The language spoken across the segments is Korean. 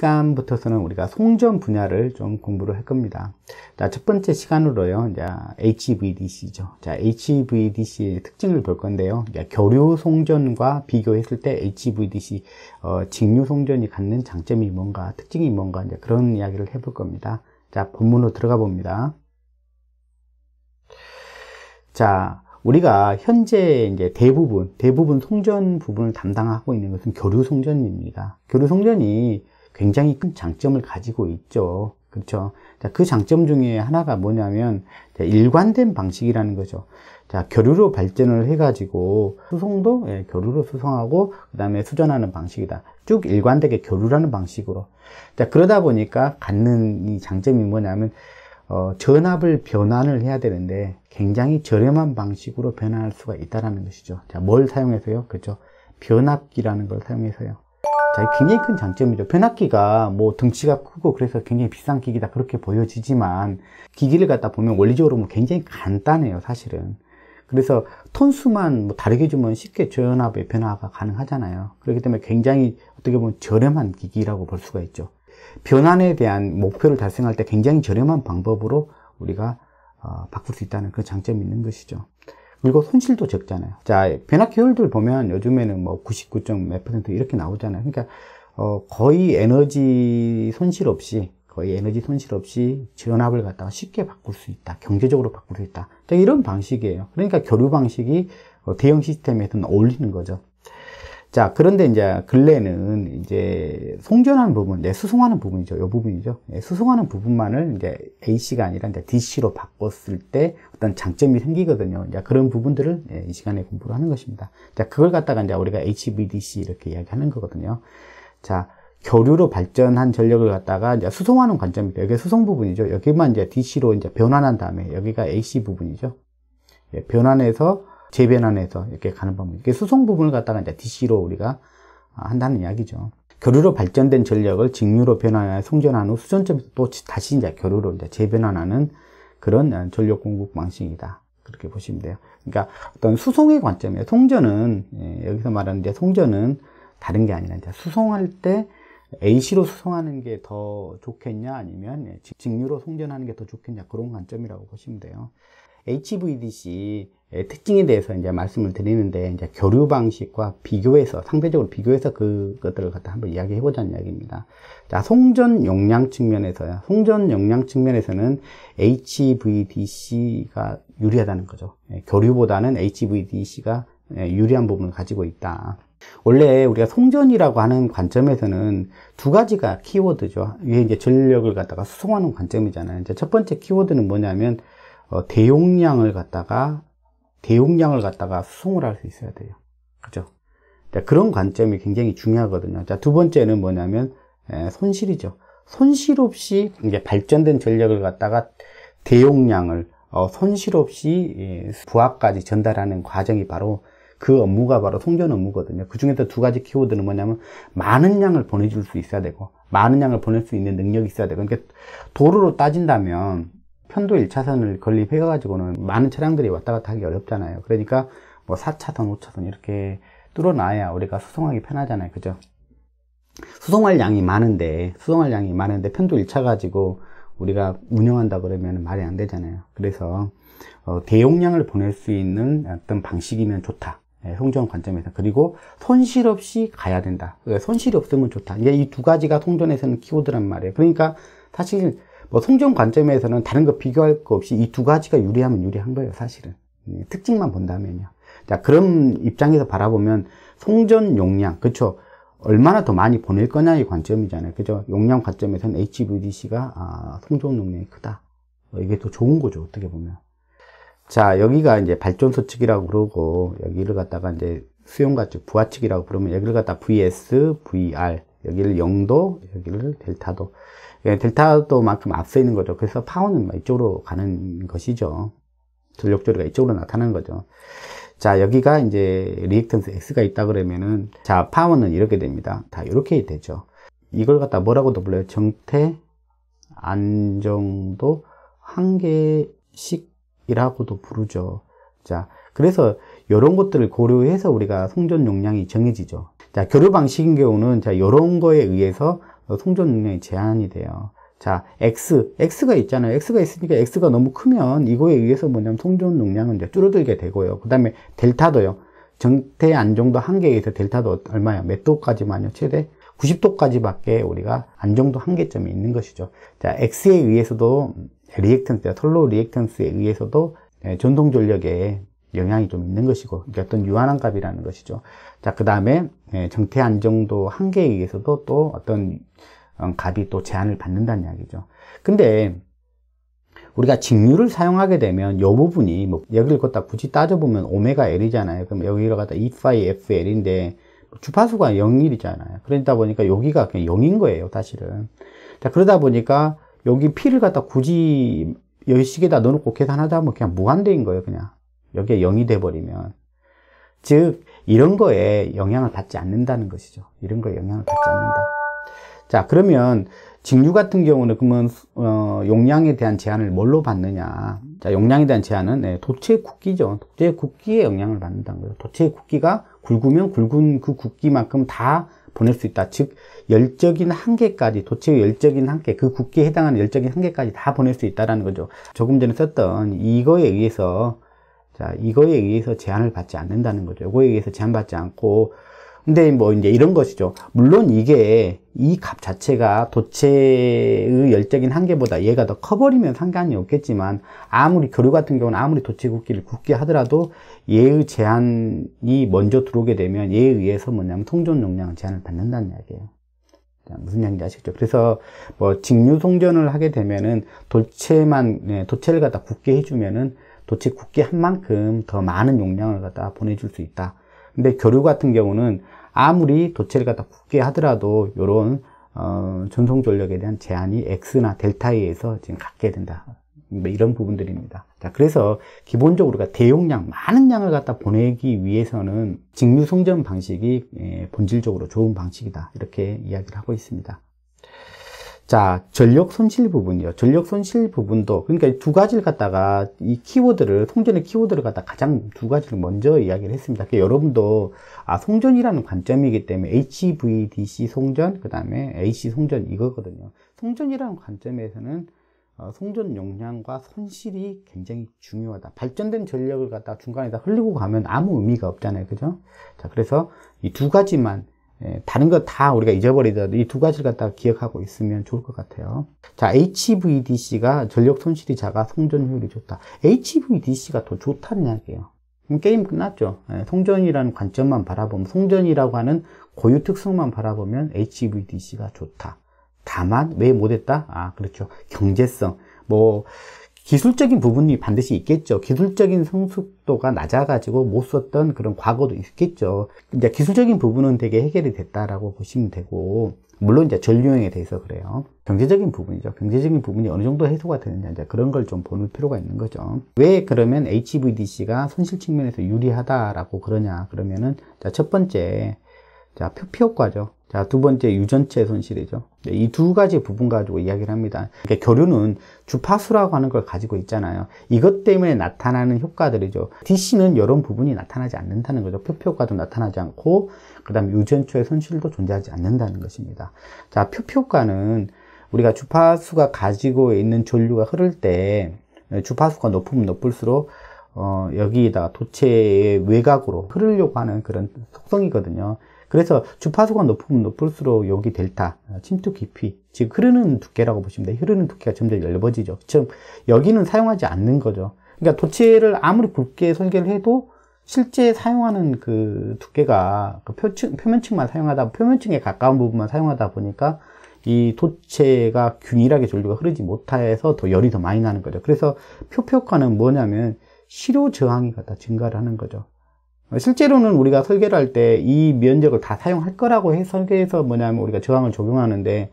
시간부터서는 우리가 송전 분야를 좀 공부를 할 겁니다. 자, 첫 번째 시간으로요. 이제 HVDC죠. 자, HVDC의 특징을 볼 건데요. 교류 송전과 비교했을 때 HVDC 어, 직류 송전이 갖는 장점이 뭔가, 특징이 뭔가 이제 그런 이야기를 해볼 겁니다. 자, 본문으로 들어가 봅니다. 자, 우리가 현재 이제 대부분, 대부분 송전 부분을 담당하고 있는 것은 교류 송전입니다. 교류 송전이 굉장히 큰 장점을 가지고 있죠. 그렇죠. 자, 그 장점 중에 하나가 뭐냐면 일관된 방식이라는 거죠. 자, 교류로 발전을 해가지고 수송도 예, 교류로 수송하고 그 다음에 수전하는 방식이다. 쭉 일관되게 교류라는 방식으로. 자, 그러다 보니까 갖는 이 장점이 뭐냐면 어, 전압을 변환을 해야 되는데 굉장히 저렴한 방식으로 변환할 수가 있다는 것이죠. 자, 뭘 사용해서요? 그렇죠. 변압기라는 걸 사용해서요. 굉장히 큰 장점이죠 변압기가 뭐 덩치가 크고 그래서 굉장히 비싼 기기다 그렇게 보여지지만 기기를 갖다 보면 원리적으로 뭐 굉장히 간단해요 사실은 그래서 톤수만 뭐 다르게 주면 쉽게 조연압의 변화가 가능하잖아요 그렇기 때문에 굉장히 어떻게 보면 저렴한 기기라고 볼 수가 있죠 변환에 대한 목표를 달성할 때 굉장히 저렴한 방법으로 우리가 어, 바꿀 수 있다는 그 장점이 있는 것이죠 그리고 손실도 적잖아요. 자, 변화기율들 보면 요즘에는 뭐 99.몇 퍼센트 이렇게 나오잖아요. 그러니까 어, 거의 에너지 손실 없이 거의 에너지 손실 없이 전압을 갖다가 쉽게 바꿀 수 있다. 경제적으로 바꿀 수 있다. 이런 방식이에요. 그러니까 교류 방식이 어, 대형 시스템에서는 어울리는 거죠. 자, 그런데 이제 근래는 이제 송전하는 부분, 내 수송하는 부분이죠. 이 부분이죠. 예, 수송하는 부분만을 이제 a c 가 아니라 이제 DC로 바꿨을 때 어떤 장점이 생기거든요. 이제 그런 부분들을 예, 이 시간에 공부를 하는 것입니다. 자, 그걸 갖다가 이제 우리가 HBDC 이렇게 이야기하는 거거든요. 자, 교류로 발전한 전력을 갖다가 이제 수송하는 관점이니다 여기 수송 부분이죠. 여기만 이제 DC로 이제 변환한 다음에 여기가 AC 부분이죠. 예, 변환해서 재변환해서 이렇게 가는 방법. 이게 수송 부분을 갖다가 이제 DC로 우리가 아, 한다는 이야기죠. 교류로 발전된 전력을 직류로 변환하여 송전한 후 수전점에서 또 다시 이제 교류로 이제 재변환하는 그런 어, 전력 공급 방식이다. 그렇게 보시면 돼요. 그러니까 어떤 수송의 관점이에요. 송전은 예, 여기서 말하는데 송전은 다른 게 아니라 이제 수송할 때 AC로 수송하는 게 더 좋겠냐 아니면 예, 직류로 송전하는 게 더 좋겠냐 그런 관점이라고 보시면 돼요. HVDC 의 특징에 대해서 이제 말씀을 드리는데 이제 교류 방식과 비교해서 상대적으로 비교해서 그, 그것들을 갖다 한번 이야기해 보자는 이야기입니다. 자, 송전 용량 측면에서요. 송전 용량 측면에서는 HVDC가 유리하다는 거죠. 예, 교류보다는 HVDC가 예, 유리한 부분을 가지고 있다. 원래 우리가 송전이라고 하는 관점에서는 두 가지가 키워드죠. 위에 이제 전력을 갖다가 수송하는 관점이잖아요. 이제 첫 번째 키워드는 뭐냐면 어, 대용량을 갖다가 대용량을 갖다가 수송을 할 수 있어야 돼요. 그죠? 그런 관점이 굉장히 중요하거든요. 자, 두 번째는 뭐냐면 예, 손실이죠. 손실 없이 이제 발전된 전력을 갖다가 대용량을 어, 손실 없이 예, 부하까지 전달하는 과정이 바로 그 업무가 바로 송전 업무거든요. 그 중에서 두 가지 키워드는 뭐냐면 많은 양을 보내줄 수 있어야 되고 많은 양을 보낼 수 있는 능력이 있어야 되고 그러니까 도로로 따진다면 편도 1차선을 건립해가지고는 많은 차량들이 왔다 갔다 하기 어렵잖아요. 그러니까 뭐 4차선, 5차선 이렇게 뚫어놔야 우리가 수송하기 편하잖아요. 그죠? 수송할 양이 많은데, 수송할 양이 많은데 편도 1차 가지고 우리가 운영한다 그러면 말이 안 되잖아요. 그래서 어, 대용량을 보낼 수 있는 어떤 방식이면 좋다. 예, 송정 관점에서 그리고 손실 없이 가야 된다. 손실이 없으면 좋다. 이제 이두 가지가 통전에서는 키워드란 말이에요. 그러니까 사실 뭐 성적 관점에서는 다른 거 비교할 거 없이 이 두 가지가 유리하면 유리한 거예요, 사실은. 음, 특징만 본다면요. 자, 그런 입장에서 바라보면 송전 용량, 그쵸? 얼마나 더 많이 보낼 거냐의 관점이잖아요. 그죠? 용량 관점에서는 HVDC가, 아, 송전 용량이 크다. 어, 이게 더 좋은 거죠, 어떻게 보면. 자, 여기가 이제 발전소 측이라고 그러고, 여기를 갖다가 이제 수용가 측, 부하 측이라고 그러면 여기를 갖다 VS, VR, 여기를 0도, 여기를 델타도. 예, 델타도만큼 앞서 있는 거죠. 그래서 파워는 뭐 이쪽으로 가는 것이죠. 전력조리가 이쪽으로 나타나는 거죠. 자, 여기가 이제 리액턴스 X가 있다 그러면은 자, 파워는 이렇게 됩니다. 다 이렇게 되죠. 이걸 갖다 뭐라고도 불러요. 정태 안정도 한계식이라고도 부르죠. 자, 그래서 이런 것들을 고려해서 우리가 송전 용량이 정해지죠. 자, 교류 방식인 경우는 자, 이런 거에 의해서 송전 능력이 제한이 돼요. 자, x, x가 있잖아요. x가 있으니까 x가 너무 크면 이거에 의해서 뭐냐면 송전 용량은 이제 줄어들게 되고요. 그 다음에 델타도요. 정태 안정도 한계에서 델타도 얼마야? 몇 도까지만요? 최대 90도까지밖에 우리가 안정도 한계점이 있는 것이죠. 자, x에 의해서도 리액턴스, 톨로 리액턴스에 의해서도 예, 전동 전력에 영향이 좀 있는 것이고, 그러 어떤 유한한 값이라는 것이죠. 자, 그 다음에 예, 정태 안정도 한계에 의해서도 또 어떤 어, 값이 또 제한을 받는다는 이야기죠. 근데 우리가 직류를 사용하게 되면 이 부분이 뭐 여기를 걷다 굳이 따져보면 오메가 L이잖아요. 그럼 여기를 갖다 E5 FL인데 주파수가 0일이잖아요. 그러다 보니까 여기가 그냥 0인 거예요, 사실은. 자, 그러다 보니까 여기 P를 갖다 굳이 열식에다 넣어놓고 계산하다 보면 그냥 무한대인 거예요, 그냥. 여기에 0이 돼버리면. 즉, 이런 거에 영향을 받지 않는다는 것이죠. 이런 거에 영향을 받지 않는다. 자, 그러면 직류 같은 경우는 그러면 어, 용량에 대한 제한을 뭘로 받느냐? 자, 용량에 대한 제한은 네, 도체 굵기죠. 도체 굵기에 영향을 받는다는 거예요. 도체 굵기가 굵으면 굵은 그 굵기만큼 다 보낼 수 있다. 즉 열적인 한계까지 도체의 열적인 한계 그 굵기에 해당하는 열적인 한계까지 다 보낼 수 있다라는 거죠. 조금 전에 썼던 이거에 의해서 자, 이거에 의해서 제한을 받지 않는다는 거죠. 이거에 의해서 제한받지 않고 근데 뭐 이제 이런 것이죠. 물론 이게 이 값 자체가 도체의 열적인 한계보다 얘가 더 커버리면 상관이 없겠지만 아무리 교류 같은 경우는 아무리 도체 굵기를 굵게 하더라도 얘의 제한이 먼저 들어오게 되면 얘에 의해서 뭐냐면 통전 용량 제한을 받는다는 이야기예요. 무슨 이야기인지 아시겠죠? 그래서 뭐 직류 송전을 하게 되면은 도체만 예, 도체를 갖다 굵게 해주면은 도체 국기 한 만큼 더 많은 용량을 갖다 보내줄 수 있다. 근데 교류 같은 경우는 아무리 도체를 갖다 굳게 하더라도 이런 어, 전송 전력에 대한 제한이 X나 델타에 의해서 지금 갖게 된다. 뭐 이런 부분들입니다. 자, 그래서 기본적으로 그러니까 대용량, 많은 양을 갖다 보내기 위해서는 직류 송전 방식이 예, 본질적으로 좋은 방식이다. 이렇게 이야기를 하고 있습니다. 자, 전력 손실 부분이요. 전력 손실 부분도, 그러니까 두 가지를 갖다가 이 키워드를, 송전의 키워드를 갖다 가장 두 가지를 먼저 이야기를 했습니다. 그러니까 여러분도, 아, 송전이라는 관점이기 때문에 HVDC 송전, 그 다음에 AC 송전 이거거든요. 송전이라는 관점에서는 어, 송전 용량과 손실이 굉장히 중요하다. 발전된 전력을 갖다 중간에다 흘리고 가면 아무 의미가 없잖아요. 그죠? 자, 그래서 이 두 가지만 예, 다른 거 다 우리가 잊어버리더라도 이 두 가지를 갖다가 기억하고 있으면 좋을 것 같아요. 자, HVDC가 전력 손실이 작아 송전 효율이 좋다. HVDC가 더 좋다는 이야기예요. 게임 끝났죠. 예, 송전이라는 관점만 바라보면, 송전이라고 하는 고유 특성만 바라보면 HVDC가 좋다. 다만, 왜 못했다? 아, 그렇죠. 경제성. 뭐, 기술적인 부분이 반드시 있겠죠. 기술적인 성숙도가 낮아가지고 못 썼던 그런 과거도 있겠죠. 이제 기술적인 부분은 되게 해결이 됐다라고 보시면 되고, 물론 이제 전류형에 대해서 그래요. 경제적인 부분이죠. 경제적인 부분이 어느 정도 해소가 되느냐, 이제 그런 걸 좀 보는 필요가 있는 거죠. 왜 그러면 HVDC가 손실 측면에서 유리하다라고 그러냐, 그러면은, 자, 첫 번째, 자, 표피 효과죠. 자, 두 번째 유전체 손실이죠. 네, 이두 가지 부분 가지고 이야기를 합니다. 그러니까 교류는 주파수라고 하는 걸 가지고 있잖아요. 이것 때문에 나타나는 효과들이죠. DC는 이런 부분이 나타나지 않는다는 거죠. 표표 효과도 나타나지 않고 그 다음 유전체의 손실도 존재하지 않는다는 것입니다. 자, 표표 효과는 우리가 주파수가 가지고 있는 전류가 흐를 때 네, 주파수가 높으면 높을수록 어, 여기다 에 도체의 외곽으로 흐르려고 하는 그런 속성이거든요. 그래서 주파수가 높으면 높을수록 여기 델타, 침투 깊이, 즉 흐르는 두께라고 보시면 돼요. 흐르는 두께가 점점 넓어지죠. 지금 여기는 사용하지 않는 거죠. 그러니까 도체를 아무리 굵게 설계를 해도 실제 사용하는 그 두께가 그 표층, 표면층만 사용하다, 표면층에 가까운 부분만 사용하다 보니까 이 도체가 균일하게 전류가 흐르지 못해서 더 열이 더 많이 나는 거죠. 그래서 표표가는 뭐냐면 실효 저항이 갖다 증가를 하는 거죠. 실제로는 우리가 설계를 할 때 이 면적을 다 사용할 거라고 해서 설계해서 뭐냐면 우리가 저항을 적용하는데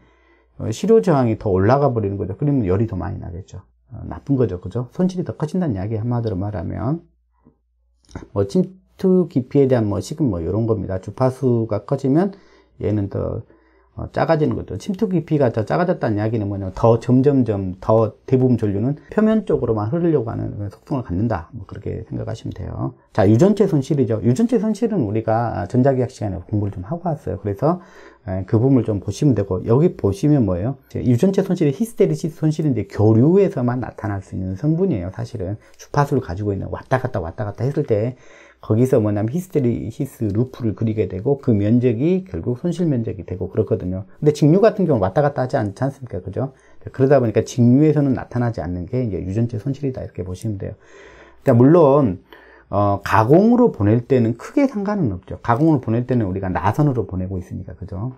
어, 실효 저항이 더 올라가 버리는 거죠. 그러면 열이 더 많이 나겠죠. 어, 나쁜 거죠. 그죠? 손실이 더 커진다는 이야기 한마디로 말하면 뭐 침투 깊이에 대한 뭐 식은 뭐 이런 겁니다. 주파수가 커지면 얘는 더 어, 작아지는 것도 침투 깊이가 더 작아졌다는 이야기는 뭐냐면 더 점점점 더 대부분 전류는 표면 쪽으로만 흐르려고 하는 속성을 갖는다 뭐 그렇게 생각하시면 돼요 자 유전체 손실이죠 유전체 손실은 우리가 전자기학 시간에 공부를 좀 하고 왔어요 그래서 예, 그 부분을 좀 보시면 되고 여기 보시면 뭐예요 유전체 손실이 히스테리시 손실인데 교류에서만 나타날 수 있는 성분이에요 사실은 주파수를 가지고 있는 왔다 갔다 왔다 갔다 했을 때 거기서 뭐냐면 히스테리 히스 루프를 그리게 되고 그 면적이 결국 손실 면적이 되고 그렇거든요. 근데 직류 같은 경우는 왔다 갔다 하지 않지 않습니까? 그죠? 그러다 보니까 직류에서는 나타나지 않는 게 이제 유전체 손실이다 이렇게 보시면 돼요. 그러니까 물론 어, 가공으로 보낼 때는 크게 상관은 없죠. 가공으로 보낼 때는 우리가 나선으로 보내고 있으니까 그죠?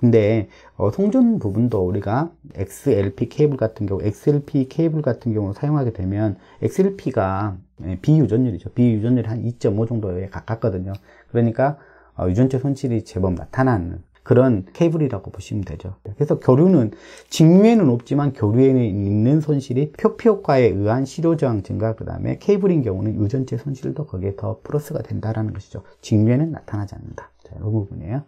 근데 어, 송전 부분도 우리가 XLP 케이블 같은 경우 XLP 케이블 같은 경우 사용하게 되면 XLP가 예, 비유전율이죠. 비유전율이 한 2.5 정도에 가깝거든요. 그러니까 어, 유전체 손실이 제법 나타나는 그런 케이블이라고 보시면 되죠. 그래서 교류는 직류에는 없지만 교류에는 있는 손실이 표피 효과에 의한 시료 저항 증가 그다음에 케이블인 경우는 유전체 손실도 거기에 더 플러스가 된다는 것이죠. 직류에는 나타나지 않는다. 자, 이 부분이에요.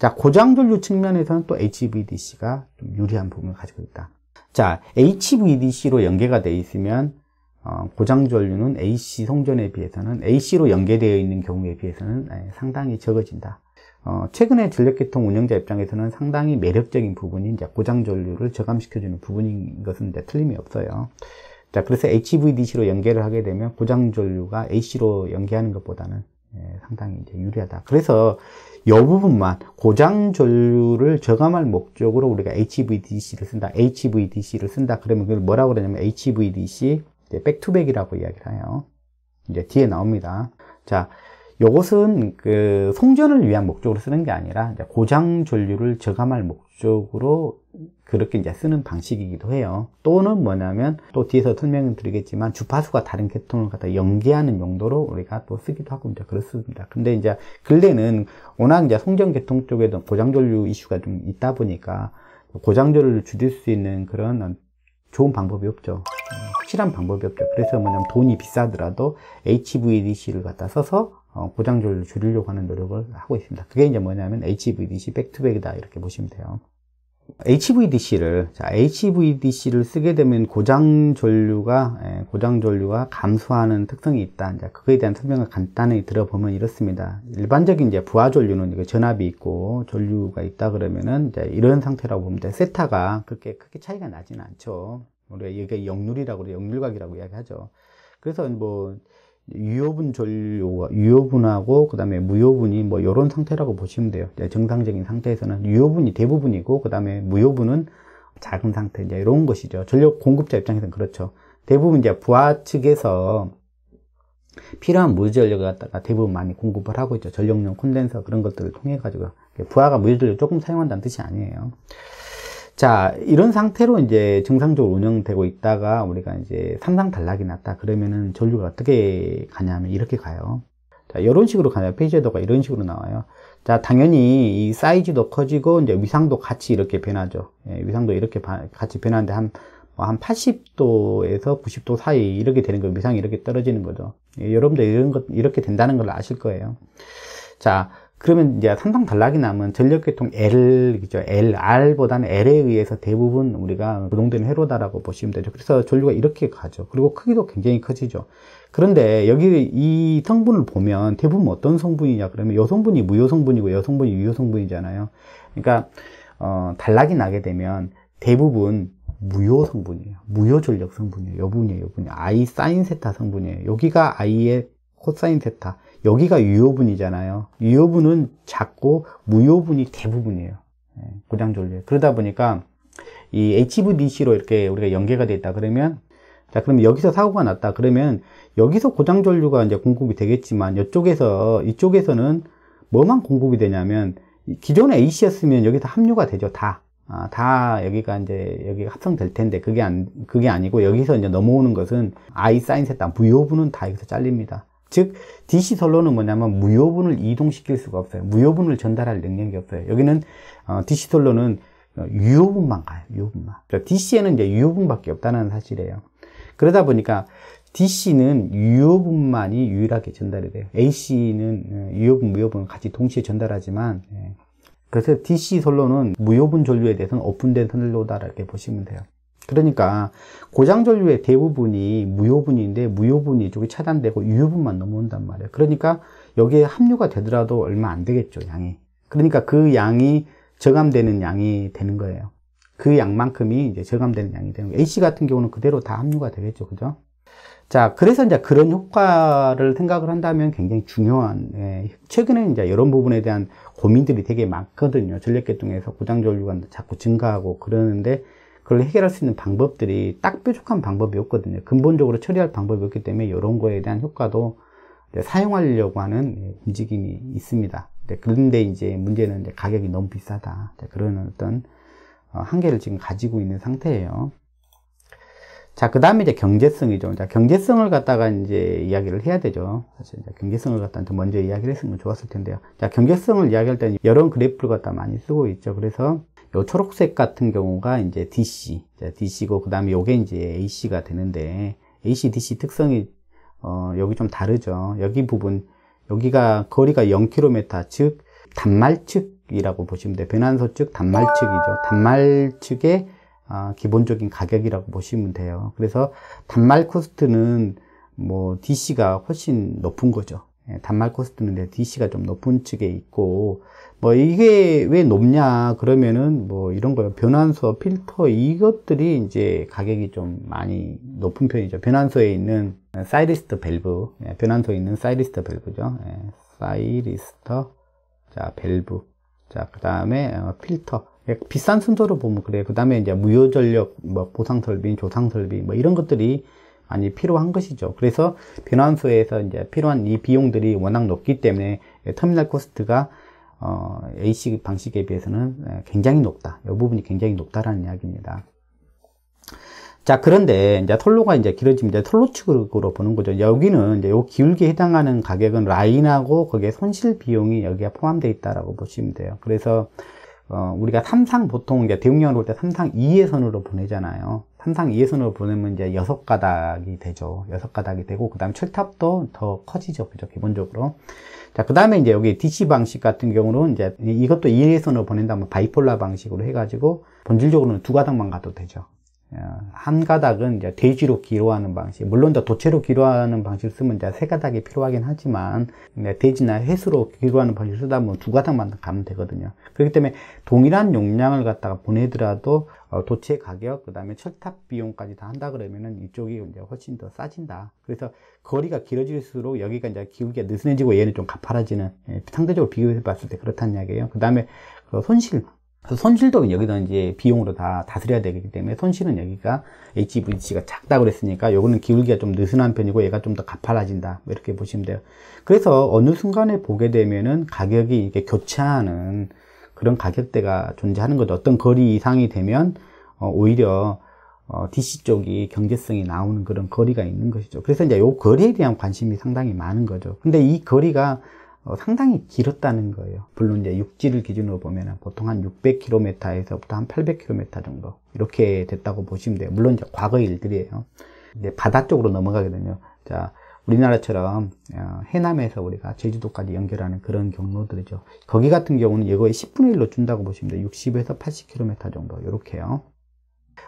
자, 고장전류 측면에서는 또 HVDC가 좀 유리한 부분을 가지고 있다. 자, HVDC로 연계가 되어 있으면 어, 고장전류는 AC 송전에 비해서는 AC로 연계되어 있는 경우에 비해서는 예, 상당히 적어진다. 어, 최근에 전력계통 운영자 입장에서는 상당히 매력적인 부분이 고장전류를 저감시켜주는 부분인 것은 틀림이 없어요. 자, 그래서 HVDC로 연계를 하게 되면 고장전류가 AC로 연계하는 것보다는 예, 상당히 유리하다. 그래서 이 부분만 고장 전류를 저감할 목적으로 우리가 HVDC를 쓴다. HVDC를 쓴다. 그러면 그걸 뭐라고 그러냐면 HVDC 백투백이라고 이야기를 해요. 이제 뒤에 나옵니다. 자, 요것은 그 송전을 위한 목적으로 쓰는 게 아니라 고장 전류를 저감할 목적으로 그렇게 이제 쓰는 방식이기도 해요. 또는 뭐냐면 또 뒤에서 설명을 드리겠지만 주파수가 다른 계통을 갖다 연계하는 용도로 우리가 또 쓰기도 하고 이제 그렇습니다. 근데 이제 근래는 워낙 이제 송전 계통 쪽에도 고장 전류 이슈가 좀 있다 보니까 고장전류를 줄일 수 있는 그런 좋은 방법이 없죠. 음, 확실한 방법이 없죠. 그래서 뭐냐면 돈이 비싸더라도 HVDC를 갖다 써서 고장률을 어, 줄이려고 하는 노력을 하고 있습니다. 그게 이제 뭐냐면 HVDC 백투백이다 이렇게 보시면 돼요. HVDC를 자, HVDC를 쓰게 되면 고장 전류가 예, 고장 전류가 감소하는 특성이 있다. 이 그거에 대한 설명을 간단히 들어보면 이렇습니다. 일반적인 이제 부하 전류는 전압이 있고 전류가 있다 그러면은 이제 이런 상태라고 보면 돼. 세타가 그렇게 크게 차이가 나지는 않죠. 우리가 이게 역률이라고 그래, 역률각이라고 이야기하죠. 그래서 뭐 유효분 전류가 유효분하고 그다음에 무효분이 뭐 이런 상태라고 보시면 돼요. 정상적인 상태에서는 유효분이 대부분이고 그다음에 무효분은 작은 상태 이제 이런 것이죠. 전력 공급자 입장에서는 그렇죠. 대부분 이제 부하 측에서 필요한 무전력을 갖다가 대부분 많이 공급을 하고 있죠. 전력용 콘덴서 그런 것들을 통해 가지고 부하가 무전력 조금 사용한다는 뜻이 아니에요. 자, 이런 상태로 이제 정상적으로 운영되고 있다가 우리가 이제 삼상 단락이 났다. 그러면은 전류가 어떻게 가냐면 이렇게 가요. 자, 이런 식으로 가요. 페이지에다가 이런 식으로 나와요. 자, 당연히 이 사이즈도 커지고 이제 위상도 같이 이렇게 변하죠. 예, 위상도 이렇게 바, 같이 변하는데 한, 뭐 한 80도에서 90도 사이 이렇게 되는 거, 위상이 이렇게 떨어지는 거죠. 예, 여러분들 이런 것, 이렇게 된다는 걸 아실 거예요. 자, 그러면 이제 상당 단락이 남은 전력계통 L이죠. L, R보다는 L에 의해서 대부분 우리가 노동되는 회로다라고 보시면 되죠. 그래서 전류가 이렇게 가죠. 그리고 크기도 굉장히 커지죠. 그런데 여기 이 성분을 보면 대부분 어떤 성분이냐 그러면 여성분이 무효성분이고 여성분이 유효성분이잖아요. 그러니까 어, 단락이 나게 되면 대부분 무효 성분이에요. 무효 전력 성분이에요. 여분이에요, 여분이. I 사인 세타 성분이에요. 여기가 I의 코사인 세타. 여기가 유효분이잖아요. 유효분은 작고 무효분이 대부분이에요. 예, 고장졸례. 그러다 보니까 이 HVDC로 e 이렇게 우리가 연계가 돼 있다 그러면 자 그럼 여기서 사고가 났다 그러면 여기서 고장 전류가 이제 공급이 되겠지만 이쪽에서 이쪽에서는 뭐만 공급이 되냐면 기존에 AC였으면 여기서 합류가 되죠 다다 아, 다 여기가 이제 여기 합성될 텐데 그게 안 그게 아니고 여기서 이제 넘어오는 것은 I 사인 세타 무효분은 다 여기서 잘립니다. 즉 DC 선로는 뭐냐면 무효분을 이동시킬 수가 없어요. 무효분을 전달할 능력이 없어요. 여기는 어, DC 선로는 어, 유효분만 가요. 유효분만. 그러니까 DC에는 이제 유효분밖에 없다는 사실이에요. 그러다 보니까 DC는 유효분만이 유일하게 전달이 돼요. AC는 어, 유효분, 무효분을 같이 동시에 전달하지만 예. 그래서 DC 선로는 무효분 전류에 대해서는 오픈된 선로다 이렇게 보시면 돼요. 그러니까 고장전류의 대부분이 무효분인데 무효분이 이쪽이 차단되고 유효분만 넘어온단 말이에요 그러니까 여기에 합류가 되더라도 얼마 안 되겠죠 양이 그러니까 그 양이 저감되는 양이 되는 거예요 그 양만큼이 이제 저감되는 양이 되는 거예요 AC 같은 경우는 그대로 다 합류가 되겠죠 그죠 자 그래서 이제 그런 효과를 생각을 한다면 굉장히 중요한 예, 최근에 이제 이런 부분에 대한 고민들이 되게 많거든요 전력계통에서 고장전류가 자꾸 증가하고 그러는데 그걸 해결할 수 있는 방법들이 딱 뾰족한 방법이 없거든요. 근본적으로 처리할 방법이 없기 때문에 이런 거에 대한 효과도 사용하려고 하는 예, 움직임이 있습니다. 네, 그런데 이제 문제는 이제 가격이 너무 비싸다. 네, 그런 어떤 어, 한계를 지금 가지고 있는 상태예요. 자, 그 다음에 이제 경제성이죠. 자, 경제성을 갖다가 이제 이야기를 해야 되죠. 사실 경제성을 갖다 좀 먼저 이야기를 했으면 좋았을 텐데요. 자, 경제성을 이야기할 때는 여러 그래프를 갖다 많이 쓰고 있죠. 그래서 요 초록색 같은 경우가 이제 DC, DC고 그 다음에 요게 이제 AC가 되는데 AC, DC 특성이 어, 여기 좀 다르죠. 여기 부분 여기가 거리가 0km 즉 단말측이라고 보시면 돼요. 변환소 측 단말측이죠. 단말측의 어, 아, 기본적인 가격이라고 보시면 돼요. 그래서 단말 코스트는 뭐 DC가 훨씬 높은 거죠. 예, 단말 코스트는 DC가 좀 높은 측에 있고 뭐 이게 왜 높냐 그러면은 뭐 이런 거요 변환소 필터 이것들이 이제 가격이 좀 많이 높은 편이죠 변환소에 있는 사이리스터 밸브 예, 변환소에 있는 사이리스터 밸브죠 예, 사이리스터 자 밸브 자그 다음에 어, 필터 비싼 순서로 보면 그래요 그 다음에 이제 무효전력 뭐 보상 설비 조상 설비 뭐 이런 것들이 많이 필요한 것이죠. 그래서 변환소에서 이제 필요한 이 비용들이 워낙 높기 때문에 터미널 코스트가 어, AC 방식에 비해서는 굉장히 높다. 이 부분이 굉장히 높다라는 이야기입니다. 자, 그런데 이제 톨로가 이제 길어지면 이 톨로 측으로 보는 거죠. 여기는 이제 요 기울기에 해당하는 가격은 라인하고 거기에 손실 비용이 여기가 포함되어 있다라고 보시면 돼요. 그래서 어, 우리가 삼상 보통 이제 대용량으로 볼때 삼상 2의 선으로 보내잖아요. 항상 2회선으로 보내면 이제 여섯 가닥이 되죠. 여섯 가닥이 되고, 그 다음에 출탑도 더 커지죠. 그죠. 기본적으로. 자, 그 다음에 이제 여기 DC 방식 같은 경우는 이제 이것도 2회선으로 보낸다면 뭐 바이폴라 방식으로 해가지고, 본질적으로는 두 가닥만 가도 되죠. 어, 한 가닥은 이제 대지로 기로하는 방식 물론 더 도체로 기로하는 방식을 쓰면 이제 세 가닥이 필요하긴 하지만 대지나 네, 회수로 기로하는 방식을 쓰다 보면 두 가닥만 가면 되거든요 그렇기 때문에 동일한 용량을 갖다가 보내더라도 어, 도체 가격 그 다음에 철탑 비용까지 다 한다 그러면은 이쪽이 이제 훨씬 더 싸진다 그래서 거리가 길어질수록 여기가 이제 기울기가 느슨해지고 얘는 좀 가파라지는 예, 상대적으로 비교해 봤을 때 그렇다는 이야기예요 그 다음에 손실 손실도 여기다 이제 비용으로 다 다스려야 되기 때문에 손실은 여기가 HVDC가 작다고 그랬으니까 요거는 기울기가 좀 느슨한 편이고 얘가 좀 더 가파라진다 뭐 이렇게 보시면 돼요 그래서 어느 순간에 보게 되면은 가격이 이렇게 교차하는 그런 가격대가 존재하는 거죠 어떤 거리 이상이 되면 어, 오히려 어, DC 쪽이 경제성이 나오는 그런 거리가 있는 것이죠 그래서 이제 요 거리에 대한 관심이 상당히 많은 거죠 근데 이 거리가 어, 상당히 길었다는 거예요. 물론 이제 육지를 기준으로 보면 보통 한 600km에서부터 한 800km 정도 이렇게 됐다고 보시면 돼요. 물론 이제 과거 일들이에요. 이제 바다 쪽으로 넘어가거든요. 자, 우리나라처럼 어, 해남에서 우리가 제주도까지 연결하는 그런 경로들이죠. 거기 같은 경우는 이거의 10분의 1로 준다고 보시면 돼요. 60에서 80km 정도 이렇게요.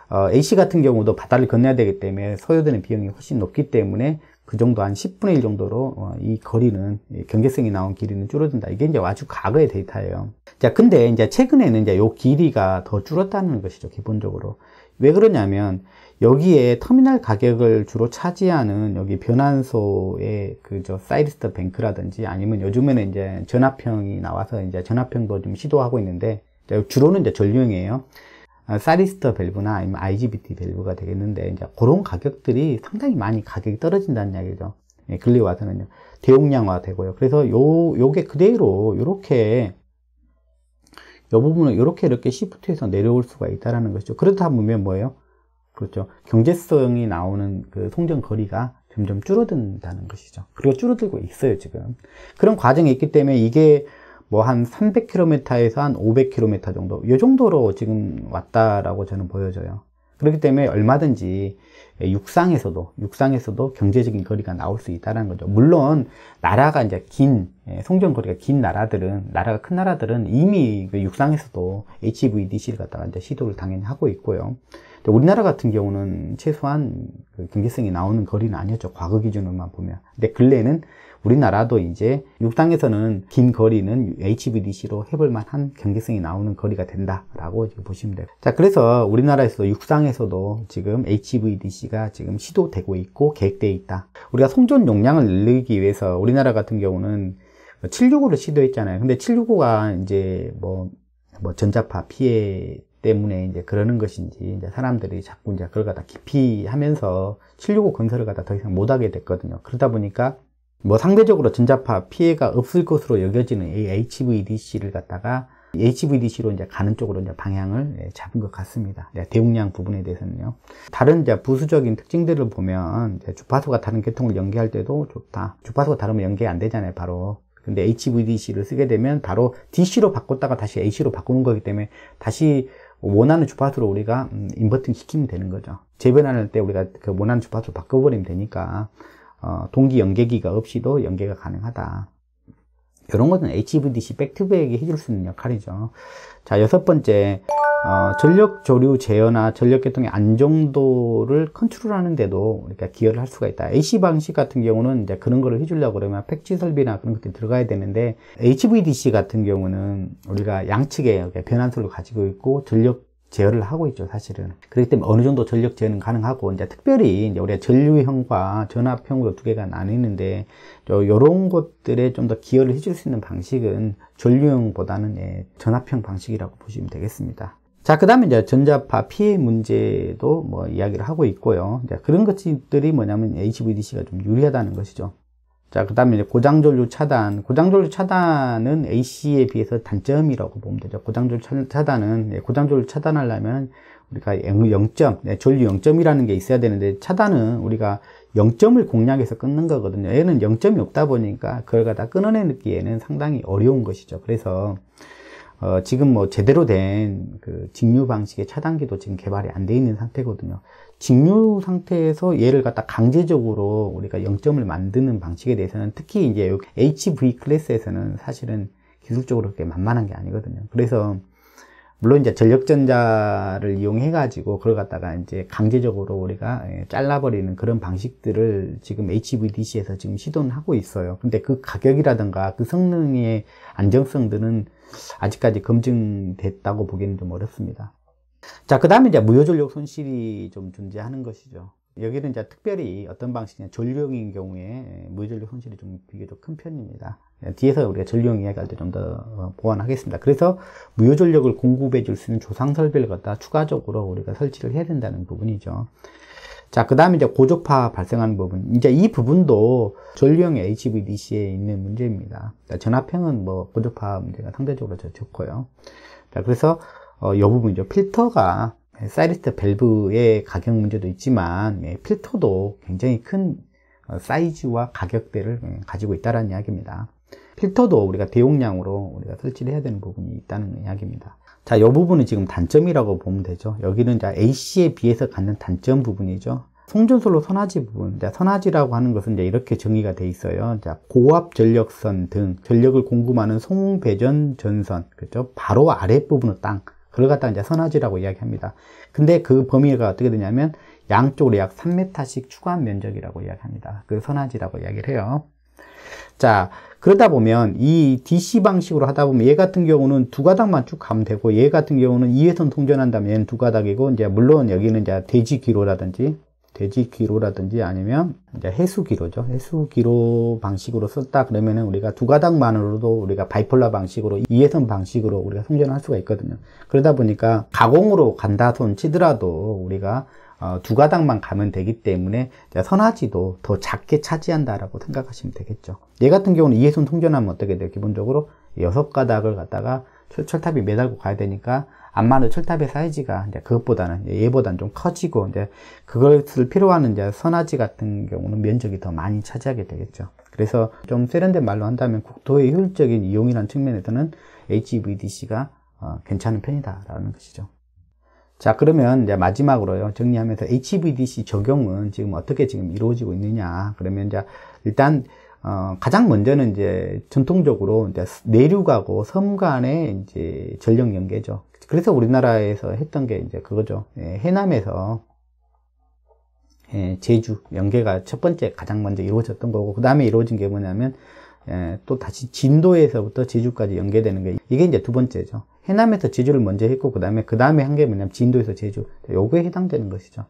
어, A씨 같은 경우도 바다를 건너야 되기 때문에 소요되는 비용이 훨씬 높기 때문에 그 정도 한 10분의 1 정도로 어, 이 거리는 경계성이 나온 길이는 줄어든다. 이게 이제 아주 과거의 데이터예요. 자, 근데 이제 최근에는 이제 요 길이가 더 줄었다는 것이죠. 기본적으로 왜 그러냐면 여기에 터미널 가격을 주로 차지하는 여기 변환소의 그 저 사이드스터 뱅크라든지 아니면 요즘에는 이제 전화평이 나와서 이제 전화평도 좀 시도하고 있는데 주로는 이제 전류형이에요. 아, 사리스터 밸브나 아니면 IGBT 밸브가 되겠는데 이제 그런 가격들이 상당히 많이 가격이 떨어진다는 이야기죠. 예, 근래 와서는요. 대용량화 되고요. 그래서 요 요게 그대로 요렇게 요 부분을 이렇게 이렇게 시프트해서 내려올 수가 있다라는 것이죠. 그렇다 보면 뭐예요? 그렇죠. 경제성이 나오는 그 송전 거리가 점점 줄어든다는 것이죠. 그리고 줄어들고 있어요, 지금. 그런 과정이 있기 때문에 이게 뭐한 300km에서 한 500km 정도 이 정도로 지금 왔다라고 저는 보여져요 그렇기 때문에 얼마든지 육상에서도 육상에서도 경제적인 거리가 나올 수 있다는 거죠 물론 나라가 이제 긴 송전 예, 거리가 긴 나라들은 나라가 큰 나라들은 이미 그 육상에서도 HVDC를 갖다가 이제 시도를 당연히 하고 있고요 우리나라 같은 경우는 최소한 그 경제성이 나오는 거리는 아니었죠 과거 기준으로만 보면 근데 근래는 우리나라도 이제 6당에서는 긴 거리는 HVDC로 해볼 만한 경계성이 나오는 거리가 된다라고 지금 보시면 돼요. 자, 그래서 우리나라에서도 6당에서도 지금 HVDC가 지금 시도되고 있고 계획되어 있다. 우리가 송전 용량을 늘리기 위해서 우리나라 같은 경우는 765를 뭐 시도했잖아요. 근데 765가 이제 뭐, 뭐 전자파 피해 때문에 이제 그러는 것인지 이제 사람들이 자꾸 이제 그걸 갖다 기피하면서 765 건설을 갖다 더 이상 못하게 됐거든요. 그러다 보니까 뭐 상대적으로 전자파 피해가 없을 것으로 여겨지는 이 HVDC를 갖다가 HVDC로 이제 가는 쪽으로 이제 방향을 예, 잡은 것 같습니다. 대용량 부분에 대해서는요. 다른 이제 부수적인 특징들을 보면 주파수가 다른 계통을 연계할 때도 좋다. 주파수가 다르면 연계 안 되잖아요, 바로. 근데 HVDC를 쓰게 되면 바로 DC로 바꿨다가 다시 AC로 바꾸는 거기 때문에 다시 원하는 주파수로 우리가 음, 인버팅 시키면 되는 거죠. 재변하는 때 우리가 그 원하는 주파수로 바꿔버리면 되니까 어, 동기 연계기가 없이도 연계가 가능하다. 이런 것은 HVDC e 백투백이 해줄 수 있는 역할이죠. 자, 여섯 번째, 어, 전력 조류 제어나 전력 계통의 안정도를 컨트롤하는 데도 우리가 기여를 할 수가 있다. AC e 방식 같은 경우는 이제 그런 거를 해주려고 그러면 팩지 설비나 그런 것들이 들어가야 되는데 HVDC e 같은 경우는 우리가 양측의 변환선을 가지고 있고 전력 제어를 하고 있죠, 사실은. 그렇기 때문에 어느 정도 전력 제어는 가능하고, 이제 특별히 이제 우리가 전류형과 전압형으로 두 개가 나뉘는데, 요런 것들에 좀 더 기여를 해줄 수 있는 방식은 전류형보다는 예, 전압형 방식이라고 보시면 되겠습니다. 자, 그 다음에 이제 전자파 피해 문제도 뭐 이야기를 하고 있고요. 그런 것들이 뭐냐면 HVDC가 좀 유리하다는 것이죠. 자, 그 다음에 고장전류 차단. 고장전류 차단은 AC에 비해서 단점이라고 보면 되죠. 고장전류 차단은, 예, 고장전류 차단하려면 우리가 0, 점 예, 전류 0점이라는 게 있어야 되는데 차단은 우리가 0점을 공략해서 끊는 거거든요. 얘는 0점이 없다 보니까 그걸 갖다 끊어내기에는 상당히 어려운 것이죠. 그래서 어, 지금 뭐 제대로 된 그 직류 방식의 차단기도 지금 개발이 안 돼 있는 상태거든요. 직류 상태에서 얘를 갖다 강제적으로 우리가 영점을 만드는 방식에 대해서는 특히 이제 HV 클래스에서는 사실은 기술적으로 그렇게 만만한 게 아니거든요. 그래서 물론 이제 전력전자를 이용해 가지고 그걸 갖다가 이제 강제적으로 우리가 예, 잘라버리는 그런 방식들을 지금 HVDC에서 지금 시도는 하고 있어요. 근데 그 가격이라든가 그 성능의 안정성들은 아직까지 검증됐다고 보기는 좀 어렵습니다. 자, 그 다음에 이제 무효전력 손실이 좀 존재하는 것이죠. 여기는 이제 특별히 어떤 방식이냐 전류인 경우에 예, 무효전력 손실이 좀 비교적 큰 편입니다. 예, 뒤에서 우리가 전용 이야기할 때 좀더 어, 보완하겠습니다. 그래서 무효 전력을 공급해 줄 수 있는 조상 설비를 갖다 추가적으로 우리가 설치를 해야 된다는 부분이죠. 자, 그 다음에 이제 고조파 발생하는 부분. 이제 이 부분도 전류형 HVDC에 있는 문제입니다. 전압형은 뭐 고조파 문제가 상대적으로 더좋고요 자, 그래서 어, 이 부분이죠. 필터가 예, 사이리스트 밸브의 가격 문제도 있지만 예, 필터도 굉장히 큰 어, 사이즈와 가격대를 예, 가지고 있다는 라 이야기입니다. 필터도 우리가 대용량으로 우리가 설치를 해야 되는 부분이 있다는 이야기입니다. 자, 이 부분은 지금 단점이라고 보면 되죠. 여기는 자 AC에 비해서 갖는 단점 부분이죠. 송전솔로 선화지 부분, 자, 선화지라고 하는 것은 이제 이렇게 정의가 돼 있어요. 자, 고압 전력선 등 전력을 공급하는 송배전 전선, 그렇죠? 바로 아랫부분의 땅, 그걸 갖다 이제 선화지라고 이야기합니다. 근데 그 범위가 어떻게 되냐면 양쪽으로 약 3m씩 추가 한 면적이라고 이야기합니다. 그 선화지라고 이야기를 해요. 자, 그러다 보면 이 DC 방식으로 하다 보면 얘 같은 경우는 두 가닥만 쭉 가면 되고 얘 같은 경우는 2회선 통전한다면 얘는 두 가닥이고 이제 물론 여기는 이제 돼지 기로라든지 돼지 기로라든지 아니면 이제 해수 기로죠. 해수 기로 방식으로 썼다 그러면은 우리가 두 가닥만으로도 우리가 바이폴라 방식으로 2회선 방식으로 우리가 통전할 수가 있거든요. 그러다 보니까 가공으로 간다 손 치더라도 우리가 어, 두 가닥만 가면 되기 때문에 선화지도 더 작게 차지한다라고 생각하시면 되겠죠. 얘 같은 경우는 이해손 통전하면 어떻게 돼요? 기본적으로 여섯 가닥을 갖다가 철, 탑이 매달고 가야 되니까 안마도 철탑의 사이즈가 이제 그것보다는 얘보다는 좀 커지고 이제 그것을 필요하는 이제 선화지 같은 경우는 면적이 더 많이 차지하게 되겠죠. 그래서 좀 세련된 말로 한다면 국토의 효율적인 이용이라는 측면에서는 HVDC가 e 어, 괜찮은 편이다라는 것이죠. 자 그러면 이제 마지막으로요 정리하면서 HVDC 적용은 지금 어떻게 지금 이루어지고 있느냐 그러면 이제 일단 어, 가장 먼저는 이제 전통적으로 이제 내륙하고 섬 간의 이제 전력 연계죠. 그래서 우리나라에서 했던 게 이제 그거죠. 예, 해남에서 예, 제주 연계가 첫 번째 가장 먼저 이루어졌던 거고 그 다음에 이루어진 게 뭐냐면 예, 또 다시 진도에서부터 제주까지 연계되는 게 이게 이제 두 번째죠. 해남에서 제주를 먼저 했고 그 다음에 그 다음에 한 게 뭐냐면 진도에서 제주 요거에 해당되는 것이죠.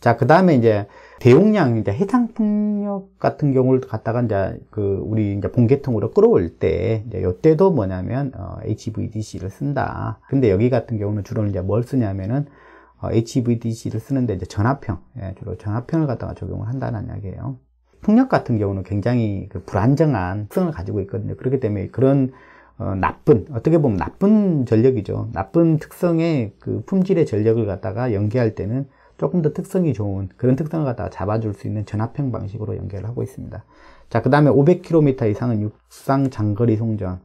자, 그 다음에 이제 대용량 이제 해상 풍력 같은 경우를 갖다가 이제 그 우리 이제 봉계통으로 끌어올 때 이제 요때도 뭐냐면 어, HVDC를 쓴다. 근데 여기 같은 경우는 주로 이제 뭘 쓰냐면은 어, HVDC를 쓰는데 이제 전압형, 예, 주로 전압형을 갖다가 적용을 한다는 이야기예요. 풍력 같은 경우는 굉장히 그 불안정한 특성을 가지고 있거든요. 그렇기 때문에 그런 어, 나쁜 어떻게 보면 나쁜 전력이죠. 나쁜 특성의 그 품질의 전력을 갖다가 연계할 때는 조금 더 특성이 좋은 그런 특성을 갖다가 잡아줄 수 있는 전압형 방식으로 연결을 하고 있습니다. 자, 그 다음에 500km 이상은 육상 장거리 송전.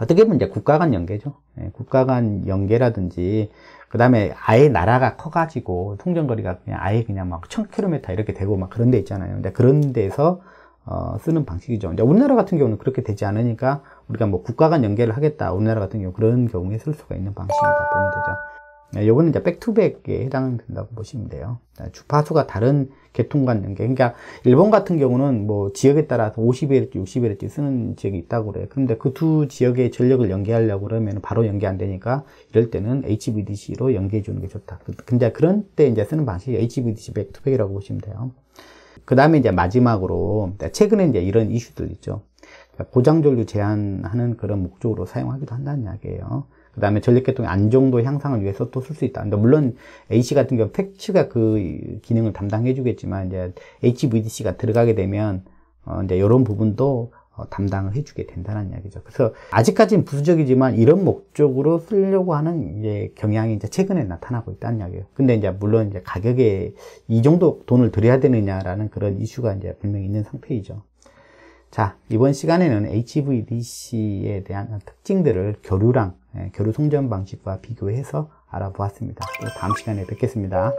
어떻게 보면 이제 국가 간 연계죠. 예, 국가 간 연계라든지 그 다음에 아예 나라가 커가지고 통전거리가 그냥 아예 그냥 막 1000km 이렇게 되고 막 그런 데 있잖아요. 근데 그런 데서 어, 쓰는 방식이죠. 이제 우리나라 같은 경우는 그렇게 되지 않으니까 우리가 뭐 국가 간 연계를 하겠다. 우리나라 같은 경우 그런 경우에 쓸 수가 있는 방식이다 보면 되죠. 네, 요거는 이제 백투백에 해당된다고 보시면 돼요. 주파수가 다른 계통과 있는 게. 그러니까 일본 같은 경우는 뭐 지역에 따라서 50Hz, 60Hz 쓰는 지역이 있다고 그래요. 그런데 그 두 지역의 전력을 연계하려고 그러면 바로 연계 안 되니까 이럴 때는 HVDC로 연계해 주는 게 좋다. 근데 그런 때 이제 쓰는 방식이 HVDC 백투백이라고 보시면 돼요. 그 다음에 이제 마지막으로 네, 최근에 이제 이런 이슈들 있죠. 고장 전류 제한하는 그런 목적으로 사용하기도 한다는 이야기예요. 그 다음에 전립계통의 안정도 향상을 위해서 또 쓸 수 있다. 근데 그러니까 물론 AC 같은 경우 팩츠가 그 기능을 담당해 주겠지만 이제 HVDC가 들어가게 되면 어 이제 이런 부분도 어 담당을 해주게 된다는 이야기죠. 그래서 아직까지는 부수적이지만 이런 목적으로 쓰려고 하는 이제 경향이 이제 최근에 나타나고 있다는 이야기예요. 근데 이제 물론 이제 가격에 이 정도 돈을 들여야 되느냐라는 그런 이슈가 이제 분명히 있는 상태이죠. 자 이번 시간에는 HVDC에 대한 특징들을 교류랑 예, 교류 송전 방식과 비교해서 알아보았습니다. 다음 시간에 뵙겠습니다.